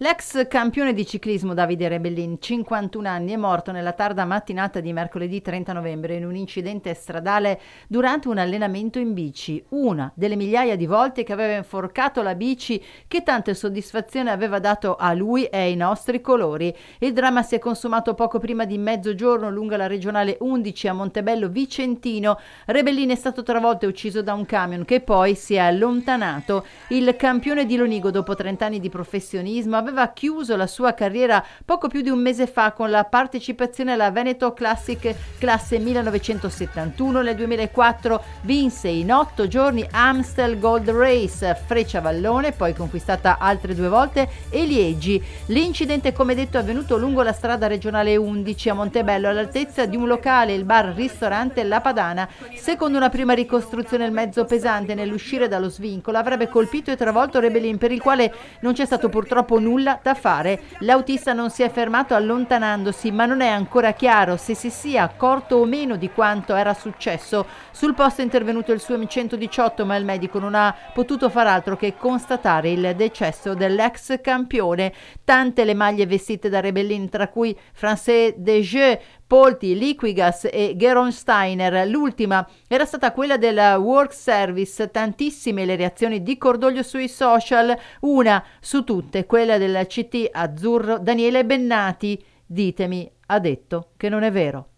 L'ex campione di ciclismo Davide Rebellin, 51 anni, è morto nella tarda mattinata di mercoledì 30 novembre in un incidente stradale durante un allenamento in bici, una delle migliaia di volte che aveva inforcato la bici che tante soddisfazione aveva dato a lui e ai nostri colori. Il dramma si è consumato poco prima di mezzogiorno lungo la regionale 11 a Montebello Vicentino. Rebellin è stato travolto e ucciso da un camion che poi si è allontanato. Il campione di Lonigo dopo 30 anni di professionismo aveva aveva chiuso la sua carriera poco più di un mese fa con la partecipazione alla Veneto Classic classe 1971. Nel 2004 vinse in otto giorni Amstel Gold Race, Freccia Vallone, poi conquistata altre due volte, e Liegi. L'incidente, come detto, è avvenuto lungo la strada regionale 11 a Montebello, all'altezza di un locale, il bar-ristorante La Padana. Secondo una prima ricostruzione, il mezzo pesante nell'uscire dallo svincolo avrebbe colpito e travolto Rebellin, per il quale non c'è stato purtroppo nulla nulla da fare. L'autista non si è fermato allontanandosi, ma non è ancora chiaro se si sia accorto o meno di quanto era successo. Sul posto è intervenuto il suo M118, ma il medico non ha potuto far altro che constatare il decesso dell'ex campione. Tante le maglie vestite da Rebellin, tra cui Français Dejeux, Polti, Liquigas e Geronsteiner. L'ultima era stata quella del Work Service, tantissime le reazioni di cordoglio sui social, una su tutte, quella della CT Azzurro Daniele Bennati. Ditemi, ha detto che non è vero.